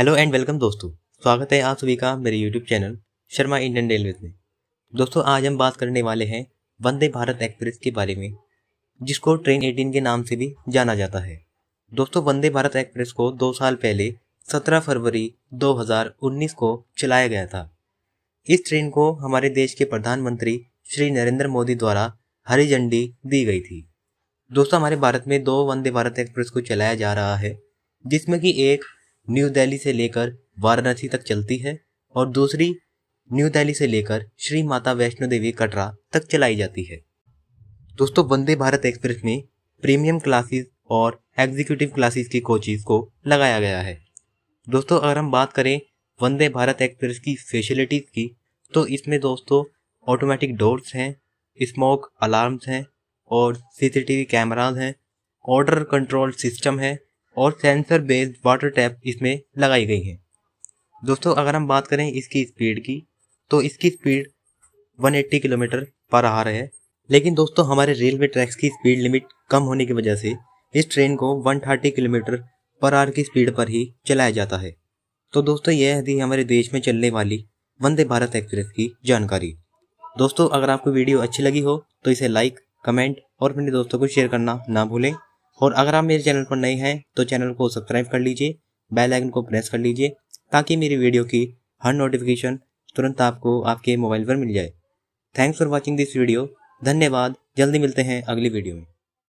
hello and welcome दोस्तों स्वागत है आप सभी का मेरे YouTube channel Sharma Indian railway में दोस्तों आज हम बात करने वाले हैं वंदे भारत एक्सप्रेस के बारे में जिसको ट्रेन 18 के नाम से भी जाना जाता है दोस्तों वंदे भारत एक्सप्रेस को दो साल पहले 17 फरवरी 2019 को चलाया गया था इस ट्रेन को हमारे देश के प्रधानमंत्री श्री नरेंद्र मोदी द्वारा हरी झंडी दी गई थी दोस्तों हमारे भारत में दो वंदे भारत एक्सप्रेस को चलाया जा रहा है जिसमें कि एक न्यू दिल्ली से लेकर वाराणसी तक चलती है और दूसरी न्यू दिल्ली से लेकर श्री माता वैष्णो देवी कटरा तक चलाई जाती है दोस्तों वंदे भारत एक्सप्रेस में प्रीमियम क्लासेस और एग्जीक्यूटिव क्लासेस की कोचिज को लगाया गया है दोस्तों अगर हम बात करें वंदे भारत एक्सप्रेस की फैसिलिटीज़ की तो इसमें दोस्तों ऑटोमेटिक डोर्स हैं स्मोक अलार्म्स हैं और सीसीटीवी कैमराज हैं ऑर्डर कंट्रोल सिस्टम है और सेंसर बेस्ड वाटर टैप इसमें लगाई गई है दोस्तों अगर हम बात करें इसकी स्पीड की तो इसकी स्पीड 180 किलोमीटर पर आ रहे है लेकिन दोस्तों हमारे रेलवे ट्रैक्स की स्पीड लिमिट कम होने की वजह से इस ट्रेन को 130 किलोमीटर पर आर की स्पीड पर ही चलाया जाता है तो दोस्तों यह थी हमारे देश में चलने वाली वंदे भारत एक्सप्रेस की जानकारी दोस्तों अगर आपको वीडियो अच्छी लगी हो तो इसे लाइक कमेंट और अपने दोस्तों को शेयर करना ना भूलें और अगर आप मेरे चैनल पर नए हैं तो चैनल को सब्सक्राइब कर लीजिए बेल आइकन को प्रेस कर लीजिए ताकि मेरी वीडियो की हर नोटिफिकेशन तुरंत आपको आपके मोबाइल पर मिल जाए thanks for watching this video धन्यवाद जल्दी मिलते हैं अगली वीडियो में